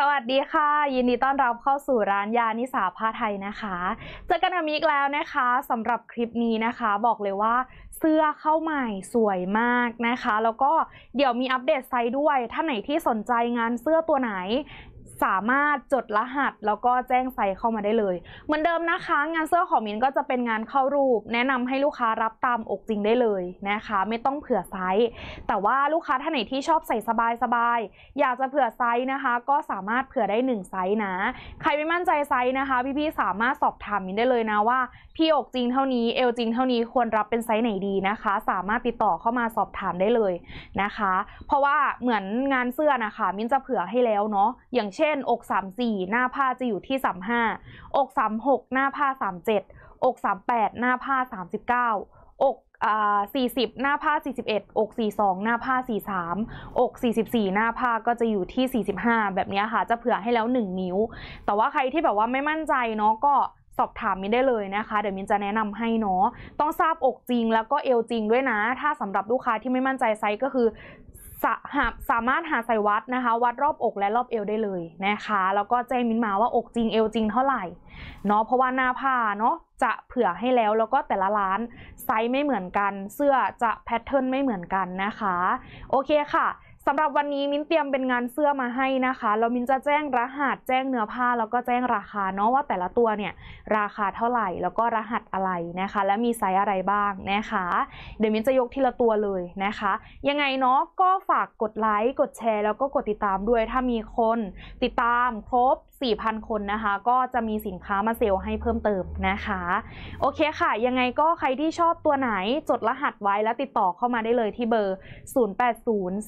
สวัสดีค่ะ ยินดีต้อนรับเข้าสู่ร้านยานิสาผ้าไทยนะคะ เจอกันอีกแล้วนะคะสำหรับคลิปนี้นะคะบอกเลยว่าเสื้อเข้าใหม่สวยมากนะคะ แล้วก็เดี๋ยวมีอัปเดตไซส์ด้วยถ้าไหนที่สนใจงานเสื้อตัวไหนสามารถจดรหัสแล้วก็แจ้งไสเข้ามาได้เลย เหมือนเดิมนะคะ งานเสื้อของมินก็จะเป็นงานเข้ารูป แนะนำให้ลูกค้ารับตามอกจริงได้เลยนะคะ ไม่ต้องเผื่อไซส์แต่ว่าลูกค้าท่านไหนที่ชอบใส่สบายสบายอยากจะเผื่อไซส์นะคะ ก็สามารถเผื่อได้1ไซส์นะ ใครไม่มั่นใจไซส์นะคะพี่ๆสามารถสอบถามมินได้เลยนะว่าพี่อกจริงเท่านี้เอวจริงเท่านี้ควรรับเป็นไซส์ไหนดีนะคะ สามารถติดต่อเข้ามาสอบถามได้เลยนะคะ เพราะว่าเหมือนงานเสื้อนะคะมินจะเผื่อให้แล้วเนาะอย่างเช่น่นอก34หน้าผ้าจะอยู่ที่ 35 อก36หน้าผ้า37อก38หน้าผ้า 39อก40 หน้าผ้า 41 อก 42 หน้าผ้า43อก 44 หน้าผ้าก็จะอยู่ที่ 45 แบบนี้ค่ะจะเผื่อให้แล้ว 1 นิ้ว แต่ว่าใครที่แบบว่าไม่มั่นใจเนาะก็สอบถามมินได้เลยนะคะเดี๋ยวมินจะแนะนำให้เนาะต้องทราบอกจริงแล้วก็เอวจริงด้วยนะ ถ้าสำหรับลูกค้าที่ไม่มั่นใจไซส์ก็คือสสามารถหาใส่วัดนะคะ วัดรอบอกและรอบเอวได้เลยนะคะแล้วก็แจ้งมินมาว่าอกจริงเอวจริงเท่าไหร่เนาะเพราะว่าหน้าผ้าเนาะจะเผื่อให้แล้วแล้วก็แต่ละร้านไซส์ไม่เหมือนกัน เสื้อจะแพทเทิร์นไม่เหมือนกันนะคะ โอเคค่ะสำหรับวันนี้มิ้นเตรียมเป็นงานเสื้อมาให้นะคะแล้วมิ้นจะแจ้งรหัสแจ้งเนื้อผ้าแล้วก็แจ้งราคาเนาะว่าแต่ละตัวเนี่ยราคาเท่าไหร่แล้วก็รหัสอะไรนะคะ และมีไซส์อะไรบ้างนะคะ เดี๋ยวมิ้นจะยกทีละตัวเลยนะคะ ยังไงเนาะก็ฝากกดไลค์กดแชร์ แล้วก็กดติดตามด้วยถ้ามีคน ติดตามครบ4,000 คนนะคะก็จะมีสินค้ามาเซลล์ให้เพิ่มเติมนะคะ โอเคค่ะ ยังไงก็ใครที่ชอบตัวไหนจดรหัสไว้แล้วติดต่อเข้ามาได้เลยที่เบอร์ 0804696461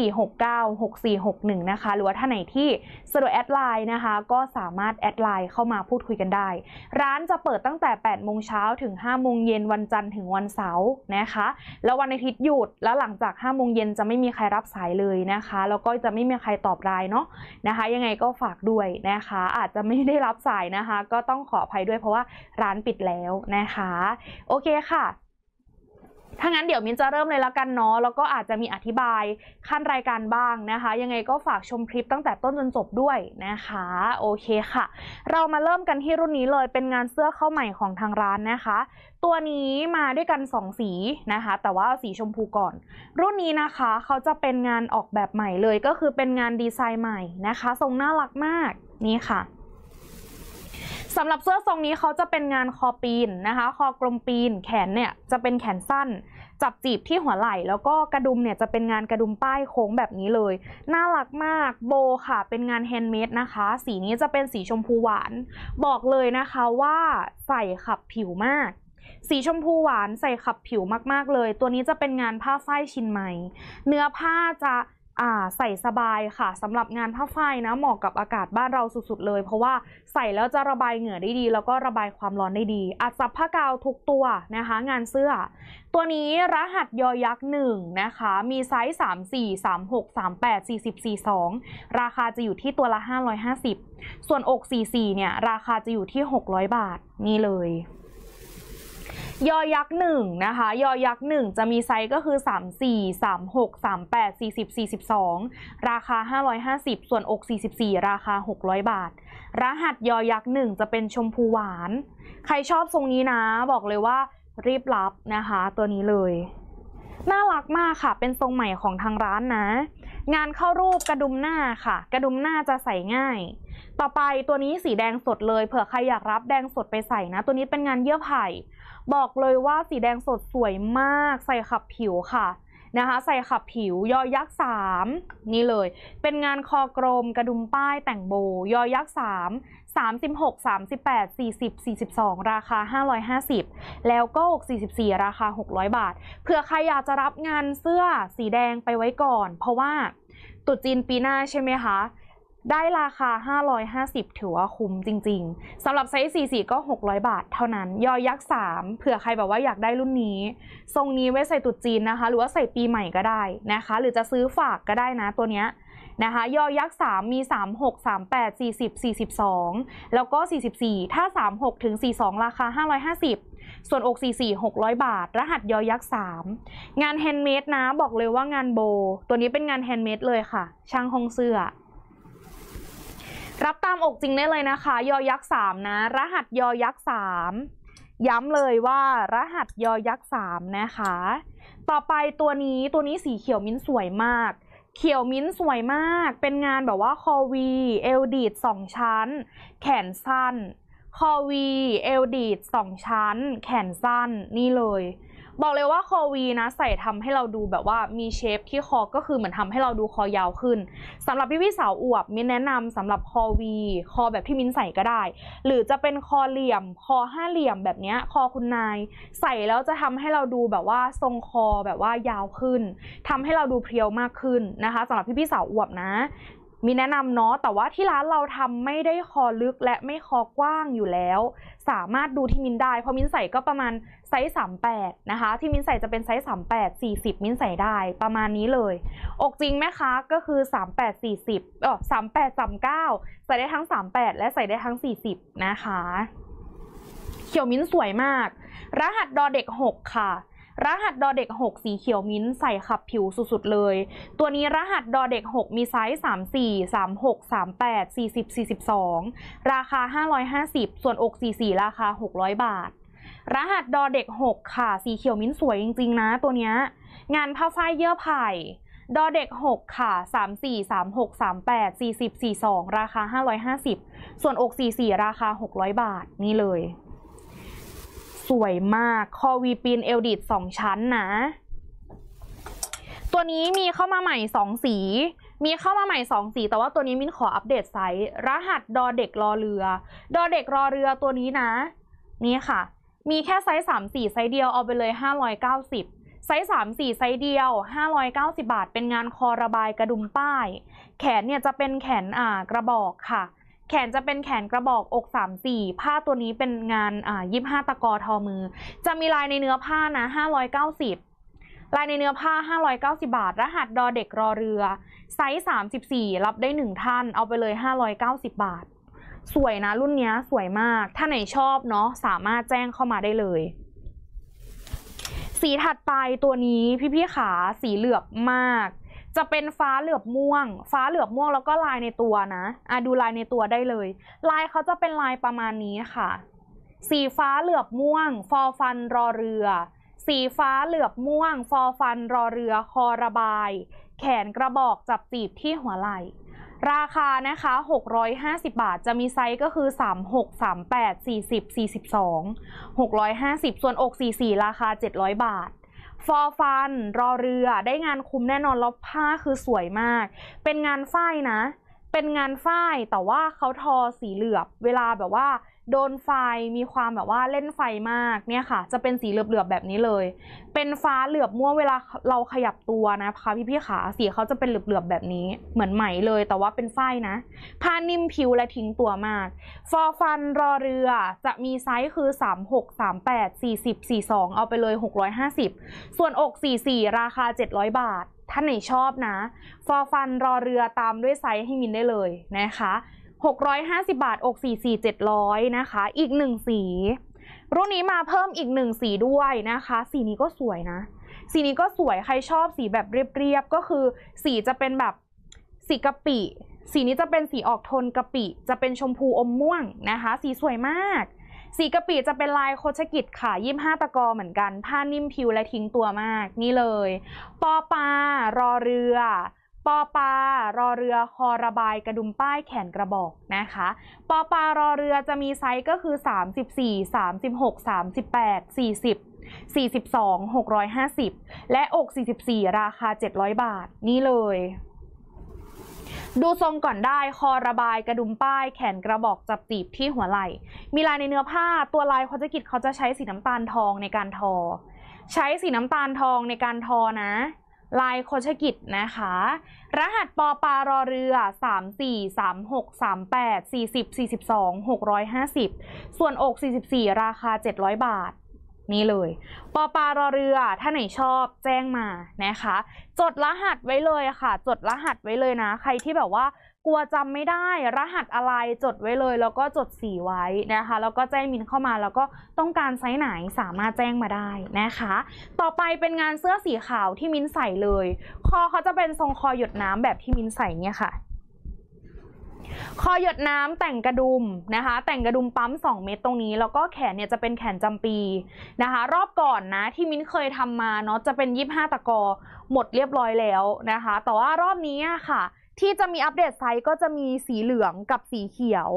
0804696461 นะคะ หรือว่าท่านไหนที่สะดวกแอดไลน์นะคะก็สามารถแอดไลน์เข้ามาพูดคุยกันได้ ร้านจะเปิดตั้งแต่8โมงเช้าถึง5โมงเย็นวันจันทร์ถึงวันเสาร์นะคะ แล้ววันอาทิตย์หยุดแล้วหลังจาก 5 โมงเย็นจะไม่มีใครรับสายเลยนะคะแล้วก็จะไม่มีใครตอบรายเนาะนะคะ ยังไงก็ฝากด้วยนะคะ อาจจะไม่ได้รับสายนะคะ ก็ต้องขออภัยด้วยเพราะว่าร้านปิดแล้วนะคะ โอเคค่ะถ้างั้นเดี๋ยวมินจะเริ่มเลยละกันเนาะแล้วก็อาจจะมีอธิบายขั้นรายการบ้างนะคะ ยังไงก็ฝากชมคลิปตั้งแต่ต้นจนจบด้วยนะคะโอเคค่ะ เรามาเริ่มกันที่รุ่นนี้เลยเป็นงานเสื้อเข้าใหม่ของทางร้านนะคะ ตัวนี้มาด้วยกัน 2 สีนะคะ แต่ว่าสีชมพูก่อน รุ่นนี้นะคะเขาจะเป็นงานออกแบบใหม่เลยก็คือเป็นงานดีไซน์ใหม่นะคะทรงน่ารักมากนี่ค่ะสำหรับเสื้อทรงนี้เขาจะเป็นงานคอปีนนะคะคอกลมปีน แขนเนี่ยจะเป็นแขนสั้นจับจีบที่หัวไหล่ แล้วก็กระดุมเนี่ยจะเป็นงานกระดุมป้ายโค้งแบบนี้เลยน่ารักมากโบค่ะเป็นงานแฮนด์เมดนะคะสีนี้จะเป็นสีชมพูหวานบอกเลยนะคะว่าใส่ขับผิวมาก สีชมพูหวานใส่ขับผิวมากๆเลย ตัวนี้จะเป็นงานผ้าฝ้ายชินไหมเนื้อผ้าจะใส่สบายค่ะสำหรับงานผ้าฝ้ายนะเหมาะกับอากาศบ้านเราสุดๆเลยเพราะว่าใส่แล้วจะระบายเหงื่อได้ดีแล้วก็ระบายความร้อนได้ดีอัดซับผ้ากาวทุกตัวนะคะงานเสื้อ ตัวนี้รหัสยอยักษ์หนึ่งนะคะ มีไซส์ 3 4 3 6 3 8 4ส42 ราคาจะอยู่ที่ตัวละ 550 ส่วนอก 44 เนี่ยราคาจะอยู่ที่ 600 บาทนี่เลยยอยักษ์หนึ่งนะคะยอยักษ์หนึ่งจะมีไซส์ก็คือ 34 36 38 40 42 ราคา 550 ส่วน อก 44 ราคา 600 บาท รหัสยอยักษ์หนึ่งจะเป็นชมพูหวาน ใครชอบทรงนี้นะบอกเลยว่ารีบรับนะคะ ตัวนี้เลย น่ารักมากค่ะเป็นทรงใหม่ของทางร้านนะ งานเข้ารูปกระดุมหน้าค่ะ กระดุมหน้าจะใส่ง่าย ต่อไปตัวนี้สีแดงสดเลยเผื่อใครอยากรับแดงสดไปใส่นะ ตัวนี้เป็นงานเยื่อไผ่บอกเลยว่าสีแดงสดสวยมากใส่ขับผิวค่ะนะคะ ใส่ขับผิวยอยักษ์สามนี่เลย เป็นงานคอกรมกระดุมป้ายแต่งโบ ยอยักษ์สามสามสิบหกสามสิบแปดสี่สิบสี่สิบสองราคาห้าร้อยห้าสิบแล้วก็อกสี่สิบสี่ราคาหกร้อยบาทเผื่อใครอยากจะรับงานเสื้อสีแดงไปไว้ก่อน เพราะว่าตุจีนปีหน้าใช่ไหมคะได้ราคา 550 ถือว่าคุ้มจริงๆสำหรับไซส์44 ก็ 600 บาทเท่านั้น ยอยักษ์ 3เผื่อใครแบบว่าอยากได้รุ่นนี้ ทรงนี้ไว้ใส่ตุดจีนนะคะ หรือว่าใส่ปีใหม่ก็ได้นะคะ หรือจะซื้อฝากก็ได้นะตัวเนี้ยนะคะยอยักษ์ 3 มี36 38 40 42แล้วก็ 44 ถ้า 36 ถึง 42 ราคา 550 ส่วนอก44 600 บาท รหัสยอยักษ์3งานแฮนด์เมดนะบอกเลยว่างานโบตัวนี้เป็นงานแฮนด์เมดเลยค่ะช่างห้องเสื้อรับตามอกจริงได้เลยนะคะ ยอยักษ์สามนะ รหัสยอยักษ์สามย้ำเลยว่า รหัสยอยักษ์สามนะคะ ต่อไปตัวนี้ตัวนี้สีเขียวมิ้นสวยมาก เขียวมิ้นสวยมาก เป็นงานแบบว่าคอวีเอลดีดสองชั้น แขนสั้น คอวีเอลดีดสองชั้น แขนสั้น นี่เลยบอกเลยว่าคอวีนะใส่ทำให้เราดูแบบว่ามีเชฟที่คอก็คือเหมือนทำให้เราดูคอยาวขึ้นสำหรับพี่พี่สาวอวบมินแนะนำสำหรับคอวีคอแบบที่มิ้นใส่ก็ได้ หรือจะเป็นคอเหลี่ยม คอห้าเหลี่ยมแบบนี้คอคุณนาย ใส่แล้วจะทำให้เราดูแบบว่าทรงคอแบบว่ายาวขึ้น ทำให้เราดูเพรียวมากขึ้นนะคะ สำหรับพี่พี่สาวอวบนะมีแนะนำเนาะแต่ว่าที่ร้านเราทำไม่ได้คอลึกและไม่คอกว้างอยู่แล้ว สามารถดูที่มินได้เพราะมินใส่ก็ประมาณไซส์ 38 นะคะ ที่มินใส่จะเป็นไซส์ 38 40 มินใส่ได้ ประมาณนี้เลย อกจริงไหมคะ ก็คือ 38 40เออ38 39 ใส่ได้ทั้ง 38 และใส่ได้ทั้ง 40 นะคะ เขียวมินสวยมาก รหัสดอเด็ก 6 ค่ะรหัสดอเด็ก6สีเขียวมิ้นใส่ขับผิวสุดๆเลย ตัวนี้รหัสดอเด็ก6มีไซส์ 34 36 38 40 42 ราคา 550 ส่วนอก44ราคา 600 บาท รหัสดอเด็ก6ค่ะสีเขียวมิ้นสวยจริงๆนะ ตัวนี้ งานผ้าฝ้ายเยื่อไผ่ดอเด็ก6ค่ะ34 36 38 40 42 ราคา 550 ส่วนอก44ราคา 600 บาทนี่เลยสวยมาก คอวีปีนเอลดิดสองชั้นนะ ตัวนี้มีเข้ามาใหม่สองสี มีเข้ามาใหม่สองสีแต่ว่าตัวนี้มินขออัปเดตไซส์รหัสดอเด็กรอเรือ ดอเด็กรอเรือตัวนี้นะ นี่ค่ะ มีแค่ไซส์สามสี่ไซส์เดียวเอาไปเลยห้าร้อยเก้าสิบไซส์สามี่ไซส์เดียวห้้้ารอยเกาสิบาทเป็นงานคอระบายกระดุมป้ายแขนเนี่ยจะเป็นแขนอ่ากระบอกค่ะแขนจะเป็นแขนกระบอกอก 34 ผ้าตัวนี้เป็นงานอ่ายิบห้าตะกอทอมือ จะมีลายในเนื้อผ้านะ590ลายในเนื้อผ้า 590 บาท รหัสดอเด็กรอเรือ ไซส์34 รับได้ 1 ท่านเอาไปเลย 590 บาท สวยนะรุ่นนี้สวยมาก ถ้าไหนชอบเนาะสามารถแจ้งเข้ามาได้เลย สีถัดไปตัวนี้พี่ๆขาสีเหลือบมากจะเป็นฟ้าเหลือบม่วง ฟ้าเหลือบม่วงแล้วก็ลายในตัวนะอ่ะดูลายในตัวได้เลย ลายเขาจะเป็นลายประมาณนี้ค่ะ สีฟ้าเหลือบม่วง ฟอฟันรอเรือ สีฟ้าเหลือบม่วง ฟอฟันรอเรือคอระบาย แขนกระบอกจับจีบที่หัวไหล่ราคานะคะ650 บาทจะมีไซส์ก็คือ 36 38 40 42 650ส่วน อก 44ราคา700 บาทฟอร์ฟัน รอเรือได้งานคุมแน่นอนแล้วผ้าคือสวยมาก เป็นงานฝ้ายนะ เป็นงานฝ้ายแต่ว่าเขาทอสีเหลือบ เวลาแบบว่าโดนไฟมีความแบบว่าเล่นไฟมากเนี่ยค่ะ จะเป็นสีเหลือบๆ แบบนี้เลย เป็นฟ้าเหลือบม่วงเวลาเราขยับตัวนะคะพี่พี่ขาสีเขาจะเป็นเหลือบๆ แบบนี้เหมือนไหมเลย แต่ว่าเป็นไฟนะผ้านิ่มผิวและทิ้งตัวมาก ฟอฟันรอเรือจะมีไซส์คือ 36 38 40 42 เอาไปเลย 650 ส่วนอก 44 ราคา 700 บาทท่านไหนชอบนะ ฟอฟันรอเรือตามด้วยไซส์ให้มินได้เลยนะคะ650 บาทอก44 700นะคะ อีกหนึ่งสี รุ่นนี้มาเพิ่มอีกหนึ่งสีด้วยนะคะ สีนี้ก็สวยนะ สีนี้ก็สวย ใครชอบสีแบบเรียบๆ ก็คือ สีจะเป็นแบบสีกะปิ สีนี้จะเป็นสีออกโทนกะปิ จะเป็นชมพูอมม่วงนะคะ สีสวยมาก สีกะปิจะเป็นลายโคชกิจค่ะยี่ห้าตะกอเหมือนกัน ผ้านิ่มผิวและทิ้งตัวมาก นี่เลยปอปลารอเรือปอปารอเรือ คอระบาย กระดุมป้าย แขนกระบอกนะคะ ปอปารอเรือจะมีไซส์ก็คือ 34 36 38 40 42 650 และอก44 ราคา 700 บาท นี่เลย ดูทรงก่อนได้ คอระบาย กระดุมป้าย แขนกระบอก จับตีบที่หัวไหล่มีลายในเนื้อผ้า ตัวลายคอจะกิจเขาจะใช้สีน้ำตาลทองในการทอ ใช้สีน้ำตาลทองในการทอนะลายโคชกิจนะคะ รหัสปอปารอเรือ 3 4 3 6 3 8 40 42 650ส่วนอก44ราคา 700 บาท นี่เลยปอปารอเรือถ้าไหนชอบแจ้งมานะคะ จดรหัสไว้เลยค่ะ จดรหัสไว้เลยนะใครที่แบบว่าลัวจำไม่ได้รหัสอะไรจดไว้เลยแล้วก็จดสีไว้นะคะแล้วก็แจ้งมินเข้ามาแล้วก็ต้องการไซส์ไหนสามารถแจ้งมาได้นะคะ ต่อไปเป็นงานเสื้อสีขาวที่มินใส่เลยคอเขาจะเป็นทรงคอหยดน้ำแบบที่มินใส่เนี่ยค่ะ คอหยดน้ำแต่งกระดุมนะคะ แต่งกระดุมปั๊ม2เม็ดตรงนี้แล้วก็แขนเนี่ยจะเป็นแขนจำปีนะคะ รอบก่อนนะที่มิ้นเคยทำมาเนาะจะเป็น25ตะกอหมดเรียบร้อยแล้วนะคะแต่ว่ารอบนี้ค่ะที่จะมีอัปเดตไซส์ก็จะมีสีเหลืองกับสีเขียว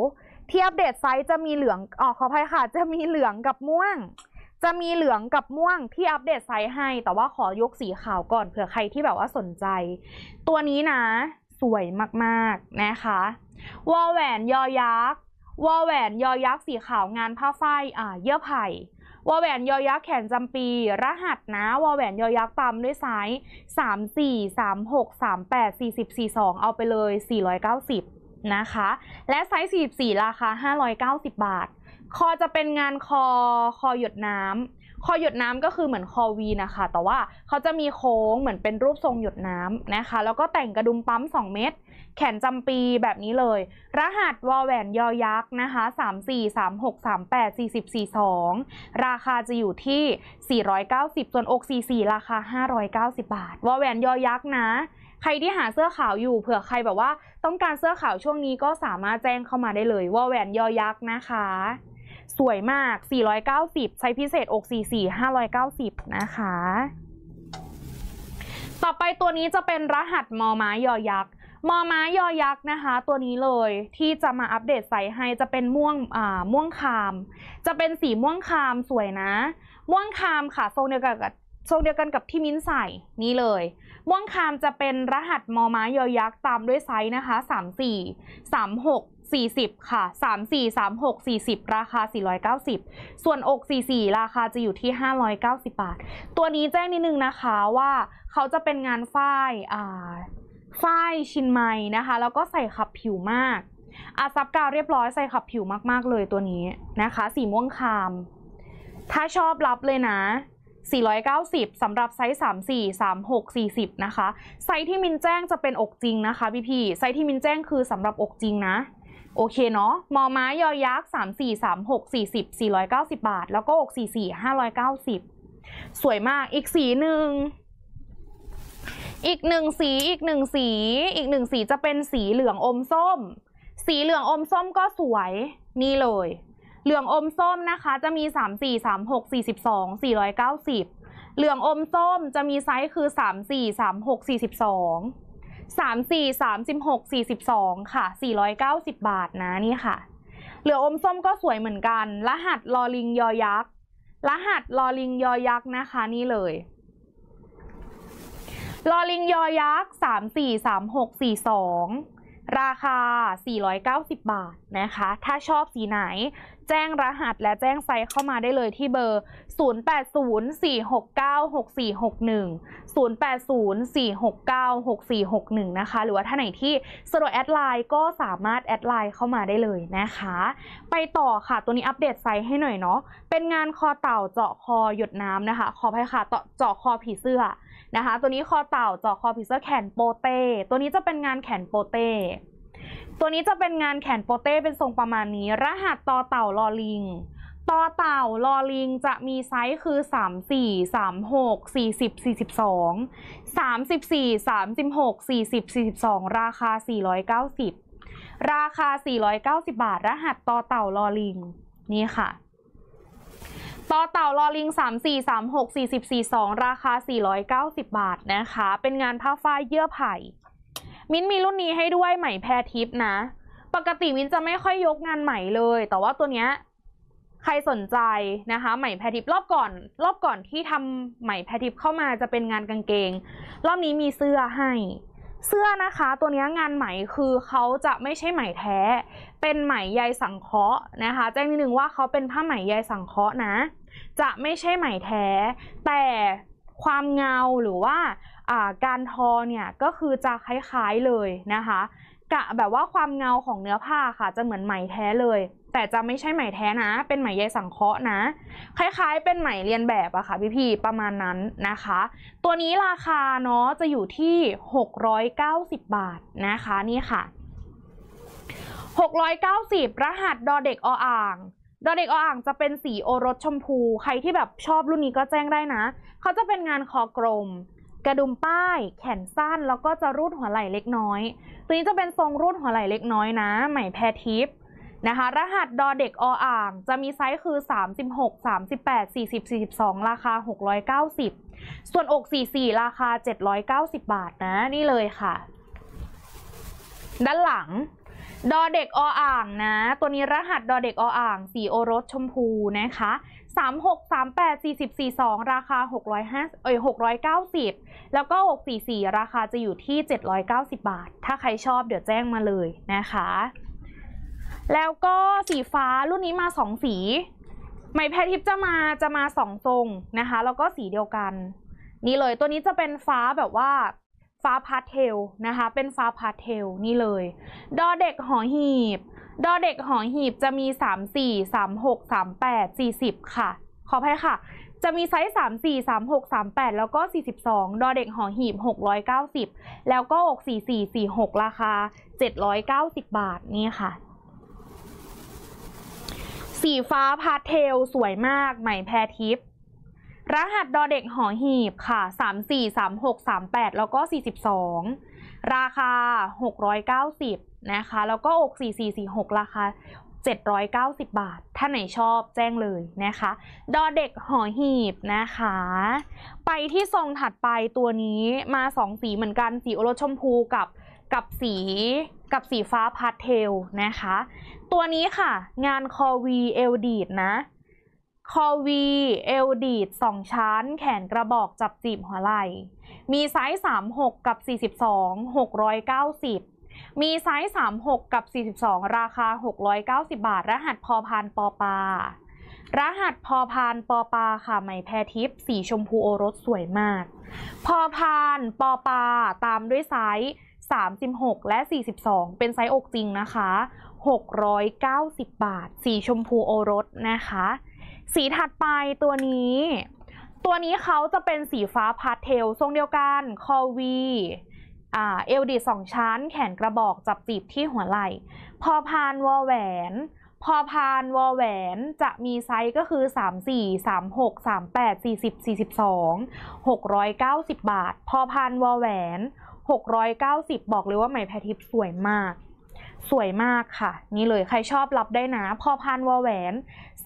ที่อัปเดตไซส์จะมีเหลืองอ๋อขออภัยค่ะ จะมีเหลืองกับม่วง จะมีเหลืองกับม่วงที่อัปเดตไซส์ให้ แต่ว่าขอยกสีขาวก่อนเผื่อใครที่แบบว่าสนใจ ตัวนี้นะ สวยมากๆนะคะวอลแหวนยอยักษ์วอลแหวนยอยักษ์สีขาวงานผ้าฝ้ายอ่า เยื่อไผ่วอแหวนยอยักษ์แขนจำปี รหัสนะวอแหวนยอยักษ์ตามด้วยสาย3 4 3 6 3 8 40 42 เอาไปเลย 490 นะคะ และไซส์44ราคา 590 บาท คอจะเป็นงานคอ คอหยดน้ำคอหยดน้ำก็คือเหมือนคอวีนะคะ แต่ว่าเขาจะมีโค้งเหมือนเป็นรูปทรงหยดน้ำนะคะ แล้วก็แต่งกระดุมปั๊ม2เม็ดแขนจำปีแบบนี้เลย รหัสวอแหวนยอยักษ์นะคะ3436384042 ราคาจะอยู่ที่ 490 ส่วนอก44ราคา 590 บาทวอแหวนยอยักษ์นะ ใครที่หาเสื้อขาวอยู่ เผื่อใครแบบว่า ต้องการเสื้อขาวช่วงนี้ก็สามารถแจ้งเข้ามาได้เลยวอแหวนยอยักษ์นะคะสวยมาก 490 ใช้พิเศษอก 44 590 นะคะ ต่อไปตัวนี้จะเป็นรหัสมอม้ายอยักษ์ มอม้ายอยักษ์นะคะ ตัวนี้เลยที่จะมาอัปเดตใส่ให้จะเป็นม่วงอ่าม่วงคาม จะเป็นสีม่วงคามสวยนะ ม่วงคามค่ะทรงเดียวกับทรงเดียวกันกับที่มิ้นใส่ นี่เลย ม่วงคามจะเป็นรหัสมอม้ายอยักษ์ตามด้วยไซส์นะคะ 34 36 40ค่ะ34 36 40 ราคา 490 ส่วนอก 44 ราคาจะอยู่ที่ 590 บาท ตัวนี้แจ้งนิดนึงนะคะว่าเขาจะเป็นงาน ฝ้ายฝ้ายชินไม้นะคะ แล้วก็ใส่ขับผิวมากอาซับกาวเรียบร้อยใส่ขับผิวมากๆ เลยตัวนี้นะคะ สีม่วงคาม ถ้าชอบรับเลยนะ490สำหรับไซส์ 34 36 40 นะคะ ไซส์ที่มินแจ้งจะเป็นอกจริงนะคะพี่พี่ไซส์ที่มินแจ้งคือสำหรับอกจริงนะโอเคเนาะมอม้ายอยักษ์สามสี่สามหกสี่สิบสี่ร้อยเก้าสิบาท แล้วก็หกสี่สี่ห้าร้อยเก้าสิบ สวยมาก อีกสีหนึ่ง อีกหนึ่งสี อีกหนึ่งสี อีกหนึ่งสีจะเป็นสีเหลืองอมส้ม สีเหลืองอมส้มก็สวยนี่เลย เหลืองอมส้มนะคะ จะมีสามสี่สามหกสี่สิบสอง สี่ร้อยเก้าสิบ เหลืองอมส้มจะมีไซส์คือสามสี่สามหกสี่สิบสอง3 4 3บ6 42 ค่ะ 490 บาทนะนี่ค่ะ เหลืออมส้มก็สวยเหมือนกัน รหัสลอลิงยอยักษ์ รหัสลอลิงยอยักษ์นะคะนี่เลยลอลิงยอยักษ์สสสาามมี่หกสี่สองราคา 490 บาทนะคะ ถ้าชอบสีไหนแจ้งรหัสและแจ้งไซส์เข้ามาได้เลยที่เบอร์ 0804696461 0804696461 นะคะ หรือว่าถ้าไหนที่สะดวกแอดไลน์ก็สามารถแอดไลน์เข้ามาได้เลยนะคะ ไปต่อค่ะ ตัวนี้อัปเดตไซส์ให้หน่อยเนาะ เป็นงานคอเต่าเจาะคอหยดน้ำนะคะขอให้ค่ะเจาะคอผีเสื้อนะคะตัวนี้คอเต่าเจาะคอพิเซอร์แขนโปเต้ตัวนี้จะเป็นงานแขนโปเต้ตัวนี้จะเป็นงานแขนโปเต้เป็นทรงประมาณนี้ รหัสต่อเต่าลอลิงต่อเต่าลอลิงจะมีไซส์คือ34 36 40 42 34 36 40 42ราคา490ราคา490บาท รหัสต่อเต่าลอลิง นี่ค่ะต่อเต่าลอลิง3436 4042 ราคา 490 บาทนะคะ เป็นงานผ้าฝ้ายเยื่อไผ่ มิ้นมีรุ่นนี้ให้ด้วยไหมแพรทิปนะปกติมิ้นจะไม่ค่อยยกงานไหมเลย แต่ว่าตัวเนี้ยใครสนใจนะคะไหมแพรทิปรอบก่อน รอบก่อนที่ทำไหมแพรทิปเข้ามาจะเป็นงานกางเกง รอบนี้มีเสื้อให้ เสื้อนะคะ ตัวนี้งานไหมคือเขาจะไม่ใช่ไหมแท้ เป็นไหมใยสังเคราะห์นะคะแจ้งนิดนึงว่าเขาเป็นผ้าไหมใยสังเคราะห์นะจะไม่ใช่ไหมแท้ แต่ความเงาหรือว่าการทอเนี่ยก็คือจะคล้ายๆเลยนะคะกะแบบว่าความเงาของเนื้อผ้าค่ะ จะเหมือนไหมแท้เลย แต่จะไม่ใช่ไหมแท้นะ เป็นไหมใยสังเคราะห์นะ คล้ายๆเป็นไหมเรียนแบบอะค่ะพี่ๆประมาณนั้นนะคะ ตัวนี้ราคาเนาะจะอยู่ที่ 690 บาทนะคะนี่ค่ะ 690 รหัสดอเด็กออ่างดอเด็กออ่างจะเป็นสีโอรสชมพูใครที่แบบชอบรุ่นนี้ก็แจ้งได้นะ เขาจะเป็นงานคอกลม กระดุมป้าย แขนสั้น แล้วก็จะรูดหัวไหล่เล็กน้อย ตัวนี้จะเป็นทรงรูดหัวไหล่เล็กน้อยนะ ใหม่แพทิปนะคะ รหัสดอเด็กออ่างจะมีไซส์คือ36 38 40 42 ราคา 690 ส่วนอก44ราคา 790 บาทนะนี่เลยค่ะ ด้านหลังดอเด็กออ่างนะ ตัวนี้รหัสดอเด็กออ่างสีโอรสชมพูนะคะ 36384042 ราคา605เอ้ย690 แล้วก็ 644 ราคาจะอยู่ที่ 790 บาท ถ้าใครชอบเดี๋ยวแจ้งมาเลยนะคะ แล้วก็สีฟ้ารุ่นนี้มา2สีไมมแพทิปจะมาจะมา 2 ทรงนะคะ แล้วก็สีเดียวกัน นี่เลยตัวนี้จะเป็นฟ้าแบบว่าฟ้าพาเทลนะคะ เป็นฟ้าพาเทลนี่เลย ดอเด็กหอหีบ ดอเด็กหอหีบจะมี 3 4 3 6 3 8 40 ค่ะ ขออภัยค่ะ จะมีไซส์3 4 3 6 3 8 แล้วก็ 42 ดอเด็กหอหีบ 690 แล้วก็ก4 4 46ราคา 790 บาทนี่ค่ะ สีฟ้าพาเทลสวยมาก ใหม่แพรทิพย์รหัส ดอเด็ก หอหีบค่ะ34 36 38 แล้วก็ 42 ราคา 690นะคะ แล้วก็อก4446 ราคา 790 บาท ถ้าไหนชอบแจ้งเลยนะคะ ดอเด็ก หอหีบนะคะ ไปที่ทรงถัดไปตัวนี้มาสองสีเหมือนกันสีโอรสชมพูกับกับสีกับสีฟ้าพาสเทลนะคะ ตัวนี้ค่ะ งานคอวีเอลดีดนะคอวี เอลดีดสองชั้น แขนกระบอกจับจีบหัวไหล่มีไซส์36 กับ 42 690 มีไซส์ 36 กับ 42 ราคา 690 บาท รหัส พอพาน ปอปา รหัส พอพาน ปอปาค่ะไหมแพรทิพย์สีชมพูโอรสสวยมาก พอพาน ปอปาตามด้วยไซส์ 36 และ 42 เป็นไซส์อกจริงนะคะ 690 บาท สีชมพูโอรสนะคะสีถัดไปตัวนี้ ตัวนี้เขาจะเป็นสีฟ้าพาสเทลทรงเดียวกันคอวีเอลดีสองชั้น แขนกระบอกจับจีบที่หัวไหล่พอพานวอลแหวน พอพานวอลแหวน จะมีไซส์ก็คือ 34 36 38 40 42 690 บาท พอพานวอลแหวน 690 บอกเลยว่าไหมแพทิปสวยมากสวยมากค่ะ นี่เลยใครชอบรับได้นะ พอพันวอแหวน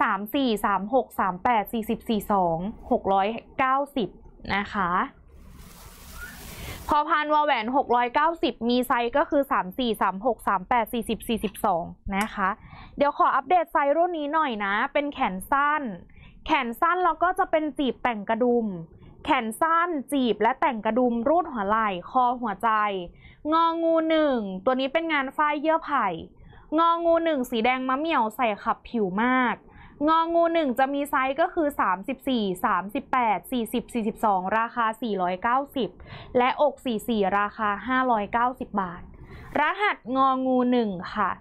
สามสี่สามหกสามแปดสี่สิบสี่สองหกร้อยเก้าสิบนะคะ พอพันวอแหวน 690 มีไซส์ก็คือ 34 36 38 40 42 นะคะ เดี๋ยวขออัปเดตไซส์รุ่นนี้หน่อยนะ เป็นแขนสั้น แขนสั้นแล้วก็จะเป็นจีบแต่งกระดุมแขนสั้นจีบและแต่งกระดุมรูดหัวไหล่คอหัวใจ งองูหนึ่งตัวนี้เป็นงานฝ้ายเยื่อไผ่ งองูหนึ่งสีแดงมะเหมี่ยวใส่ขับผิวมากงองูหนึ่งจะมีไซส์ก็คือ34 38 40 42 ราคา 490 และอก44 ราคา 590 บาท รหัสงองูหนึ่งค่ะ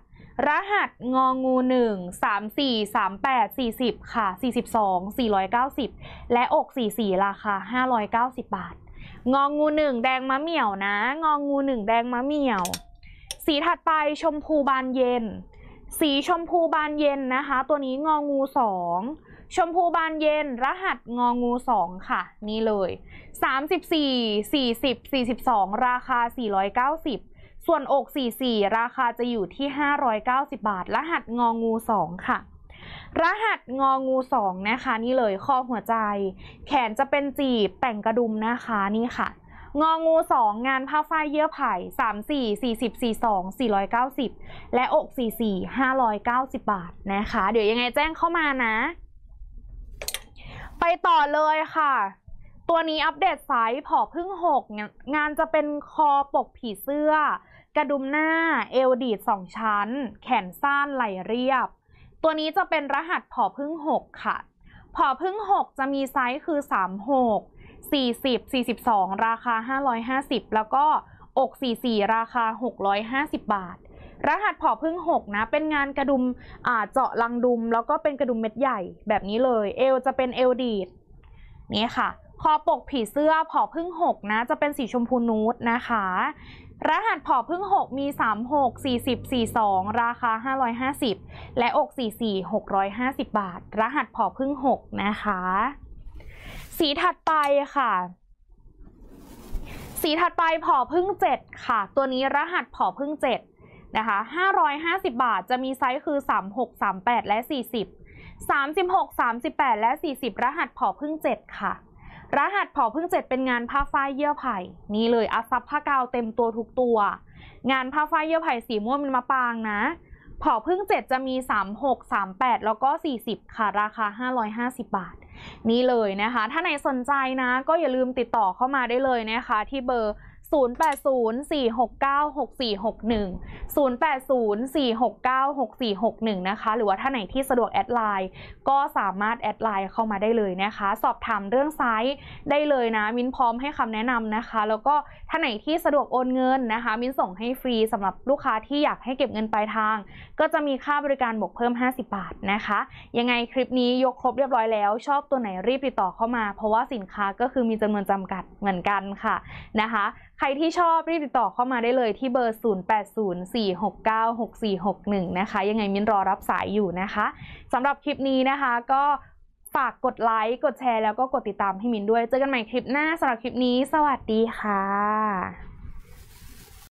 รหัสงองูหนึ่งสามสี่สามแปดสี่สิบค่ะสี่สิบสองสี่ร้อยเก้าสิบและอกสี่สี่ราคาห้าร้อยเก้าสิบบาทงองูหนึ่งแดงมะเหมี่ยวนะงองูหนึ่งแดงมะเหมี่ยว สีถัดไปชมพูบานเย็น สีชมพูบานเย็นนะคะ ตัวนี้งองูสองชมพูบานเย็น รหัสงองูสองค่ะ นี่เลยสสสสสสามิิบบีีี่่่สิบสองราคาสี่ร้้อยเกาสิบส่วนอก44ราคาจะอยู่ที่ 590 บาท รหัสงองู 2 ค่ะ รหัสงองู 2นะคะ นี่เลยคอหัวใจ แขนจะเป็นจีบแต่งกระดุมนะคะนี่ค่ะ งองู 2 งานผ้าฝ้ายเยื่อไผ่ 34 40 42 490และอก44 590 บาทนะคะ เดี๋ยวยังไงแจ้งเข้ามานะ ไปต่อเลยค่ะ ตัวนี้อัปเดตไซส์ผอพึ่งหกงานจะเป็นคอปกผีเสื้อกระดุมหน้าเอวดีดสองชั้น แขนสั้นไหลเรียบ ตัวนี้จะเป็นรหัสผอพึ่งหกค่ะผอพึ่งหกจะมีไซส์คือสามหกสี่สิบสี่สิบสองราคาห้าร้อยห้าสิบแล้วก็อกสี่สี่ราคาหกร้อยห้าสิบบาท รหัสผอพึ่งหกนะ เป็นงานกระดุมเจาะลังดุม แล้วก็เป็นกระดุมเม็ดใหญ่แบบนี้เลย เอวจะเป็นเอวดีดนี่ค่ะ คอปกผีเสื้อผอพึ่งหกนะ จะเป็นสีชมพูนูดนะคะรหัสผอพึ่ง6มี 36 40 42 ราคา 550 และอก44 650 บาท รหัสผอพึ่ง6นะคะ สีถัดไปค่ะ สีถัดไปผอพึ่ง7ค่ะ ตัวนี้รหัสผอพึ่ง7นะคะ 550 บาทจะมีไซส์คือ 36 38 และ 40 36 38 และ 40 รหัสผอพึ่ง7ค่ะรหัสผอพึ่งเจ็ดเป็นงานผ้าฝ้ายเยื่อไผ่นี่เลยอัซับผ้ากาวเต็มตัวทุกตัว งานผ้าฝ้ายเยื่อไผ่สีม่วงเป็นมะปางนะผอพึ่งเจ็ดจะมี 36 38 แล้วก็ 40 ค่ะ ราคา 550 บาท นี่เลยนะคะ ถ้าไหนสนใจนะ ก็อย่าลืมติดต่อเข้ามาได้เลยนะคะที่เบอร์0804696461 0804696461 นะคะ หรือว่าถ้าไหนที่สะดวกแอดไลน์ ก็สามารถแอดไลน์เข้ามาได้เลยนะคะ สอบถามเรื่องไซส์ได้เลยนะ มิ้นพร้อมให้คำแนะนำนะคะ แล้วก็ถ้าไหนที่สะดวกโอนเงินนะคะ มิ้นส่งให้ฟรีสำหรับลูกค้าที่อยากให้เก็บเงินปลายทาง ก็จะมีค่าบริการบวกเพิ่ม 50 บาทนะคะ ยังไงคลิปนี้ยกครบเรียบร้อยแล้ว ชอบตัวไหนรีบติดต่อเข้ามา เพราะว่าสินค้าก็คือมีจำนวนจำกัดเหมือนกันค่ะนะคะใครที่ชอบรีบติดต่อเข้ามาได้เลยที่เบอร์ 0804696461นะคะยังไงมิ้นรอรับสายอยู่นะคะสำหรับคลิปนี้นะคะ ก็ฝากกดไลค์กดแชร์แล้วก็กดติดตามให้มินด้วย เจอกันใหม่คลิปหน้าสำหรับคลิปนี้สวัสดีค่ะ